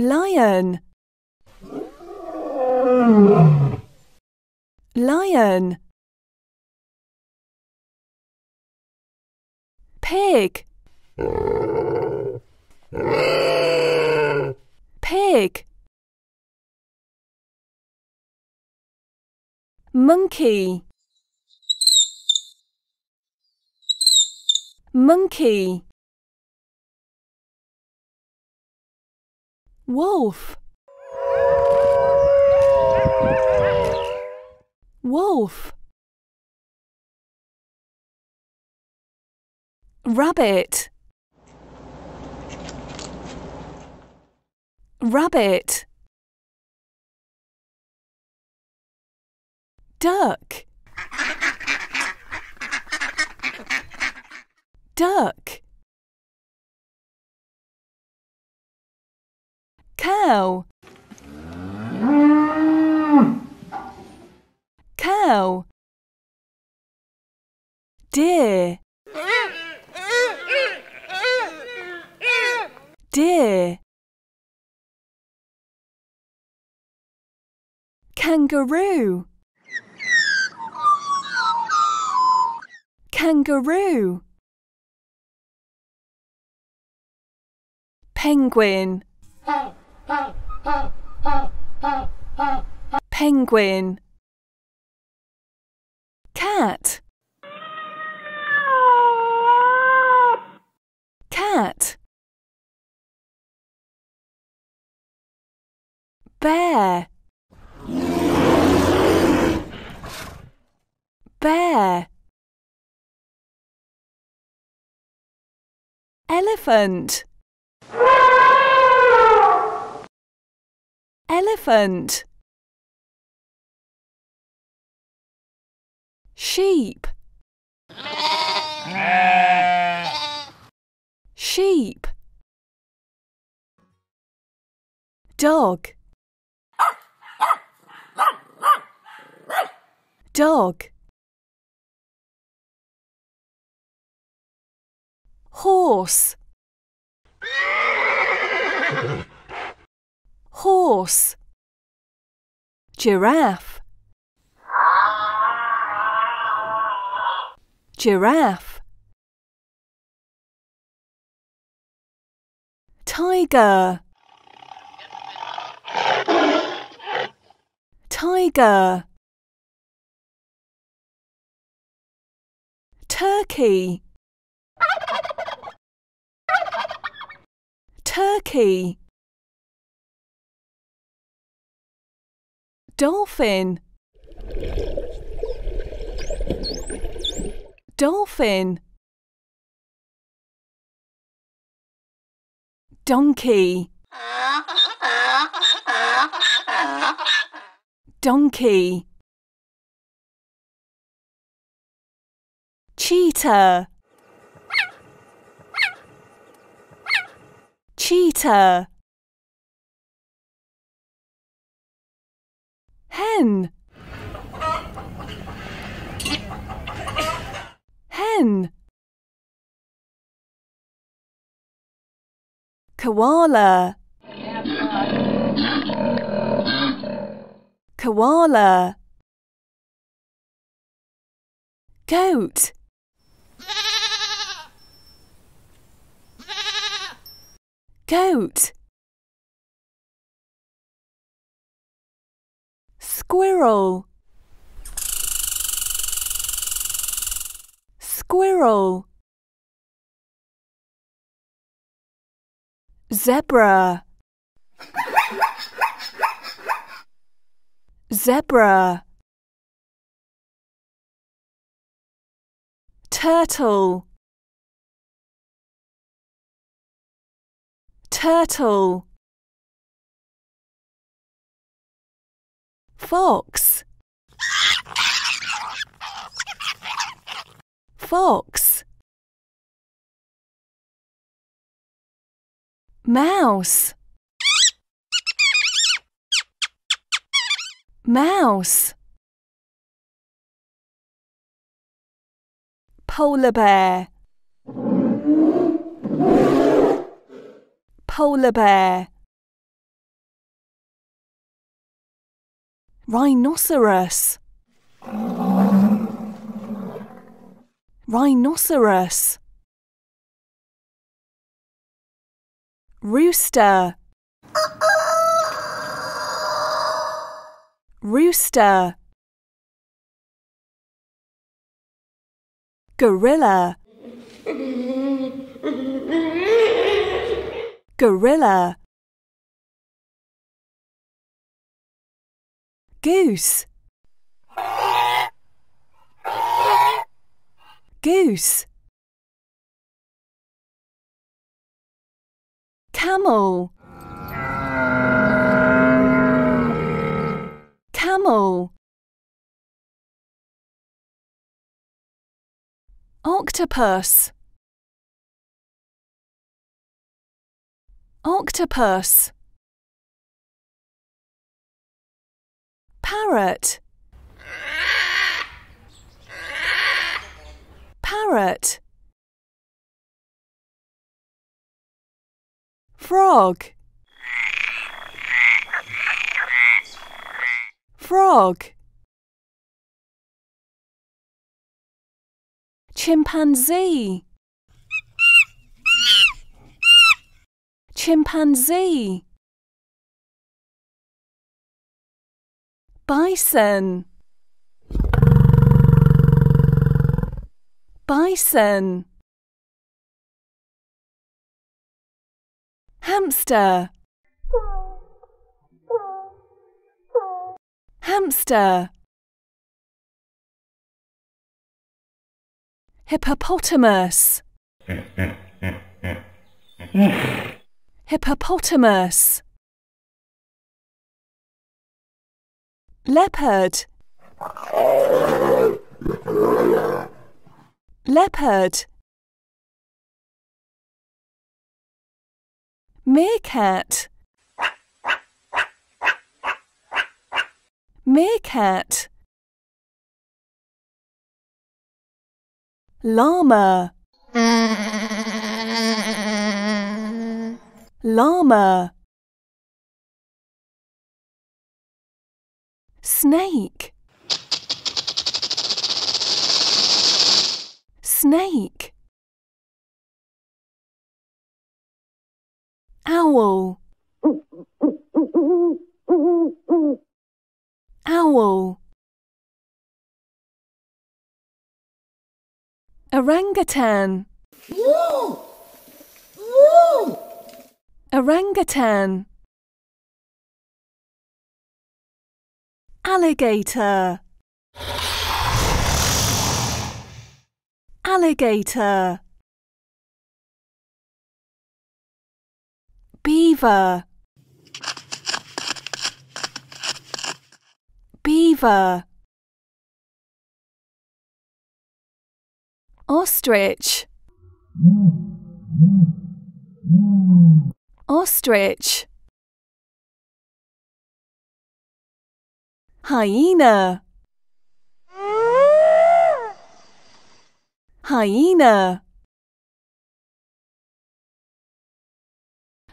Lion Lion Pig Pig Monkey Monkey Wolf. Wolf. Rabbit. Rabbit. Duck. Duck. cow cow deer deer kangaroo kangaroo penguin Penguin Cat Cat Bear Bear Elephant Elephant Sheep Sheep Dog Dog Horse horse giraffe giraffe tiger tiger turkey turkey Dolphin Dolphin Donkey Donkey Cheetah Cheetah hen hen koala koala goat goat Squirrel Squirrel Zebra Zebra Turtle Turtle Fox Fox Mouse Mouse Polar bear Polar bear Rhinoceros. Rhinoceros. Rooster. Rooster. Gorilla. Gorilla. Goose Goose Camel Camel Octopus Octopus Parrot. Parrot. Frog. Frog. Chimpanzee. Chimpanzee. Bison Bison Hamster Hamster Hippopotamus Hippopotamus Leopard Leopard Meerkat Meerkat Llama Llama Snake. Snake. Owl. Owl. Orangutan. Orangutan. Alligator Alligator Beaver Beaver Ostrich Ostrich hyena hyena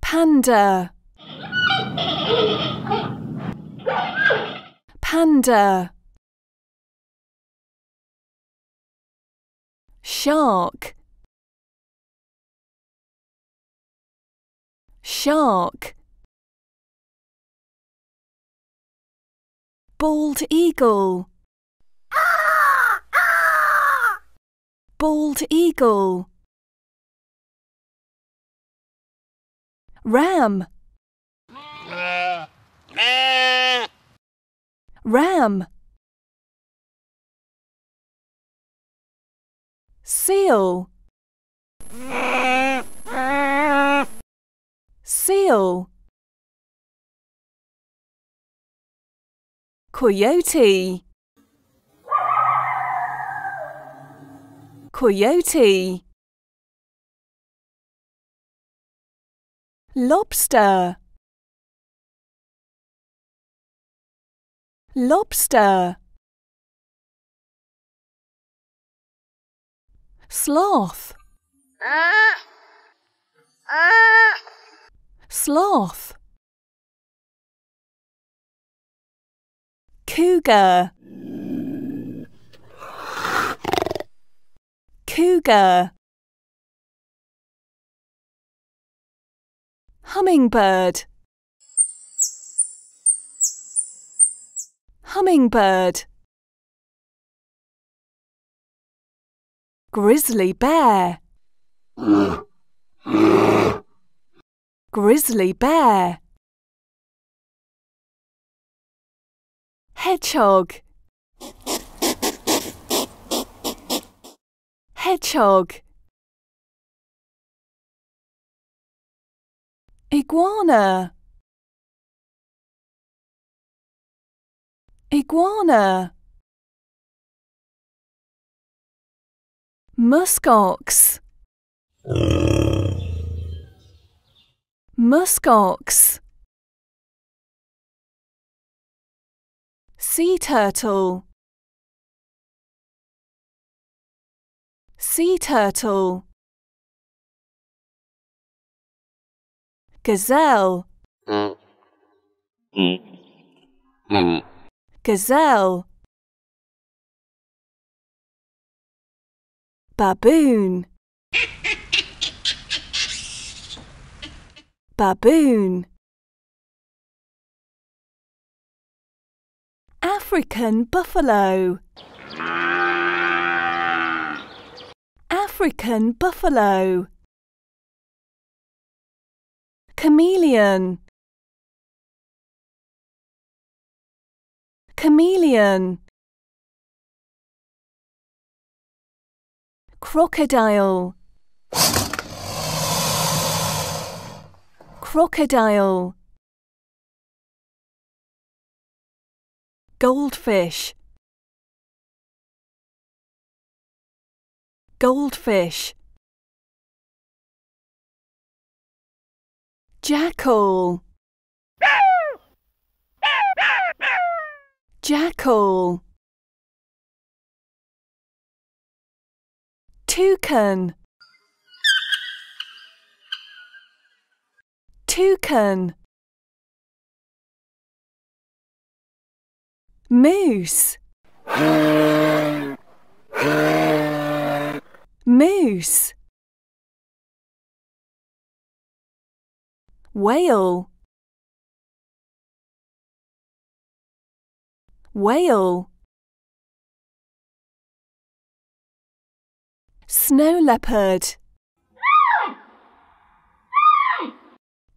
panda panda shark shark Bald eagle. Bald eagle. Ram. Ram. Seal. Seal. Coyote Coyote Lobster Lobster Sloth ah. Ah. Sloth cougar cougar hummingbird hummingbird grizzly bear grizzly bear Hedgehog Hedgehog Iguana Iguana Muskox Muskox Sea turtle. Sea turtle. Gazelle. Gazelle. Baboon. Baboon. African buffalo. African buffalo. Chameleon. Chameleon. Crocodile. Crocodile. Goldfish Goldfish Jackal Jackal Toucan Toucan Moose. Moose. Whale. Whale. Snow leopard.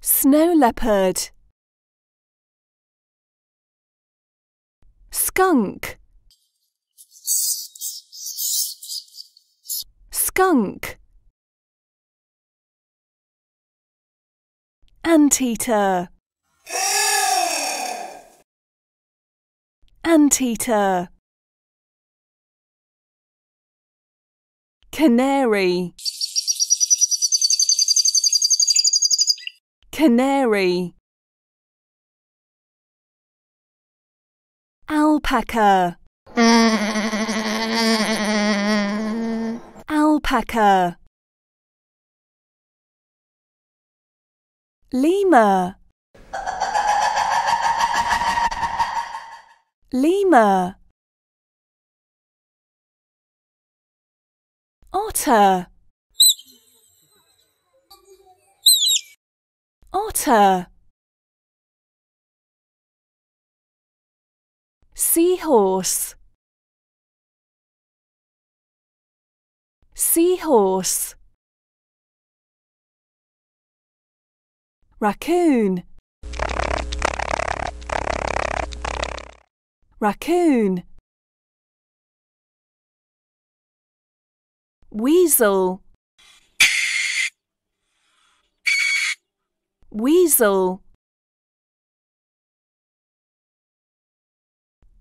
Snow leopard. skunk skunk anteater anteater canary canary Alpaca. Alpaca. Lima. Lima. Otter. Otter. Seahorse. Seahorse. Raccoon. Raccoon. Weasel. Weasel.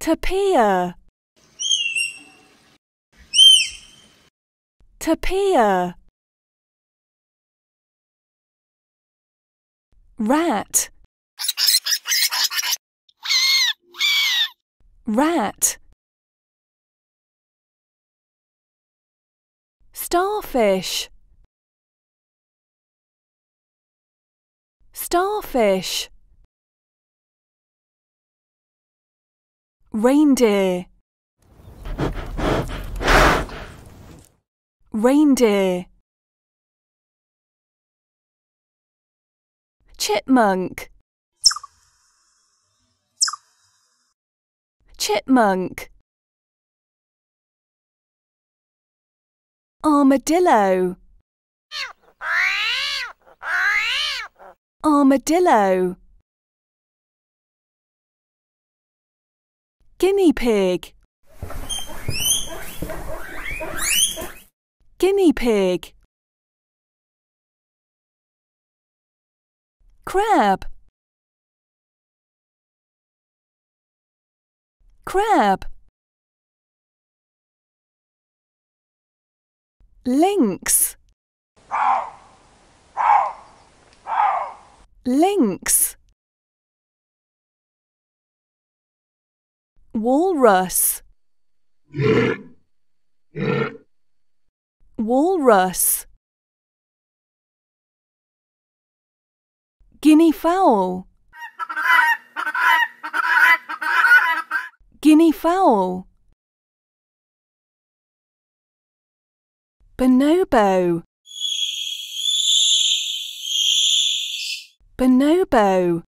Tapia Tapia Rat Rat Starfish Starfish reindeer reindeer chipmunk chipmunk armadillo armadillo Guinea pig. Guinea pig. Crab. Crab. Lynx. Lynx. Walrus. Walrus. Guinea fowl. Guinea fowl. Bonobo. Bonobo.